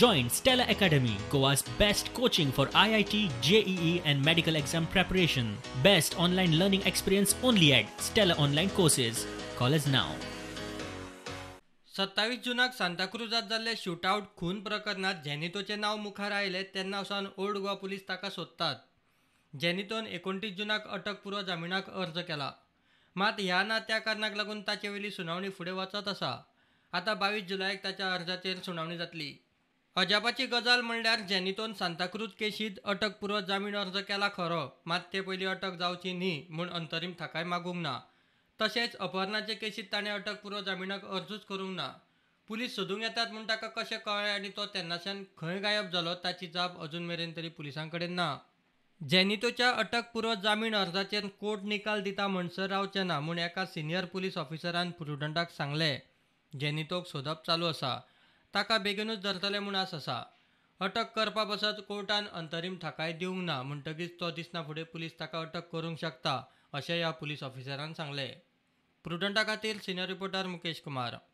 Join Stella Academy, Goa's best coaching for IIT, JEE, e, and medical exam preparation. Best online learning experience only at Stella Online Courses. Call us now. सत्तावीस जुनाक सांताक्रुजात जाल्ले shootout खून प्रकरणात जेनितोचे नाव मुखार आयले तेन्ना सावन old Goa police ताका सोदतात जेनितोन एकोणतीस जुनाक अटक जामिनाक अर्ज केला मात ह्या ना त्या कारणाक लागून ताचे वेळी सुनावणी फुडें वचत आसा आतां बावीस जुलायक ताच्या अर्जाचेर सुनावणी जातली अजापाची गजाल म्हणल्यार जेनितोन सांताक्रूज केशीत अटकपूर्व जामीन अर्ज केला खरो मात ते पयलीं अटक जावची न्ही म्हूण अंतरीम थाकाय मागूंक ना तशेंच अपहरणाचे केशीत ताणें अटकपूर्व जामिनाक अर्जूच करूंक ना पुलीस सोदूंक येतात म्हूण ताका कशें कळ्ळें आनी तो तेन्नाच्यान खंय गायब जालो ताची जाप अजून मेरेन तरी कडेन ना जेनितोच्या अटकपूर्व जामीन अर्जाचेर कोर्ट निकाल दिता म्हणसर रावचें ना म्हूण एका सिनियर पुलीस ऑफिसरान प्रुडंटाक सांगलें जेनितोक सोदप चालू आसा ताका बेगीनूच धरतले म्हूण आसा अटक करपा बसत कोर्टान अंतरीम थाकाय दिवंक ना म्हणटकीच तो दिसना फुडें पुलीस ताका अटक करूंक शकता अशें ह्या पुलीस ऑफिसरान सांगलें प्रुडंटा खातीर सिनियर रिपोर्टर मुकेश कुमार